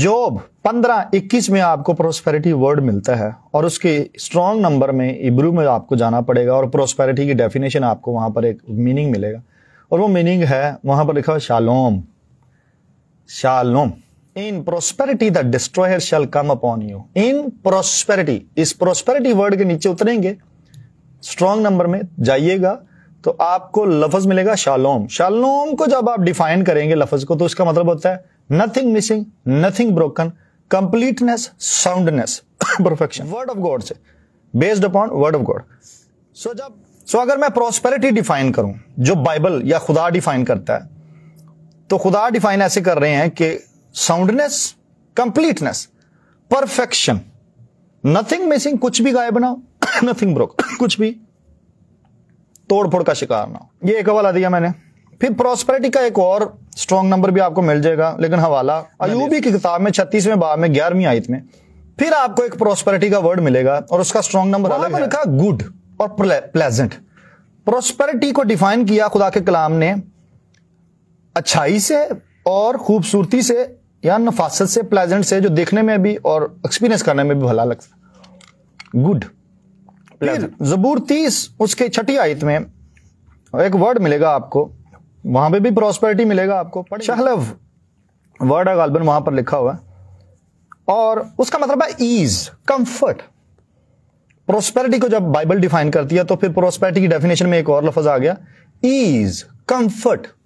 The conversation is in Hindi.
जॉब 15 21 में आपको प्रोस्पेरिटी वर्ड मिलता है और उसके स्ट्रॉन्ग नंबर में इब्रू में आपको जाना पड़ेगा और प्रोस्पेरिटी की डेफिनेशन आपको वहां पर एक मीनिंग मिलेगा और वो मीनिंग है वहां पर लिखा shalom shalom in prosperity the destroyer shall come upon you in prosperity इस प्रोस्पेरिटी वर्ड के नीचे उतरेंगे स्ट्रॉन्ग नंबर में जाइएगा तो आपको लफज मिलेगा शालोम शालोम को जब आप डिफाइन करेंगे लफज को तो उसका मतलब होता है nothing missing nothing broken completeness soundness perfection word of God से based upon word of God so जब सो अगर मैं प्रोस्पेरिटी डिफाइन करूं जो बाइबल या खुदा डिफाइन करता है तो खुदा डिफाइन ऐसे कर रहे हैं कि soundness completeness perfection nothing missing कुछ भी गायब ना हो नथिंग ब्रोक कुछ भी तोड़फोड़ का शिकार ना हो ये एक हवाला दिया मैंने फिर प्रॉस्पेरिटी का एक और स्ट्रॉन्ग नंबर भी आपको मिल जाएगा लेकिन हवाला अयूबी की किताब में छत्तीसवें बाब में ग्यारहवीं आयत में फिर आपको एक प्रॉस्पेरिटी का वर्ड मिलेगा और उसका स्ट्रॉन्ग नंबर अलग लिखा गुड और प्लेजेंट प्रोस्पेरिटी को डिफाइन किया खुदा के कलाम ने अच्छाई से और खूबसूरती से या नफासत से प्लेजेंट से जो देखने में भी और एक्सपीरियंस करने में भी भला लगता गुड जबूर तीस उसके छठी आयत में एक वर्ड मिलेगा आपको वहां पे भी प्रॉस्पेरिटी मिलेगा आपको शहलव वर्ड है गालबन वहां पर लिखा हुआ है और उसका मतलब है ईज कंफर्ट प्रोस्पेरिटी को जब बाइबल डिफाइन करती है तो फिर प्रोस्पेरिटी की डेफिनेशन में एक और लफज आ गया ईज कंफर्ट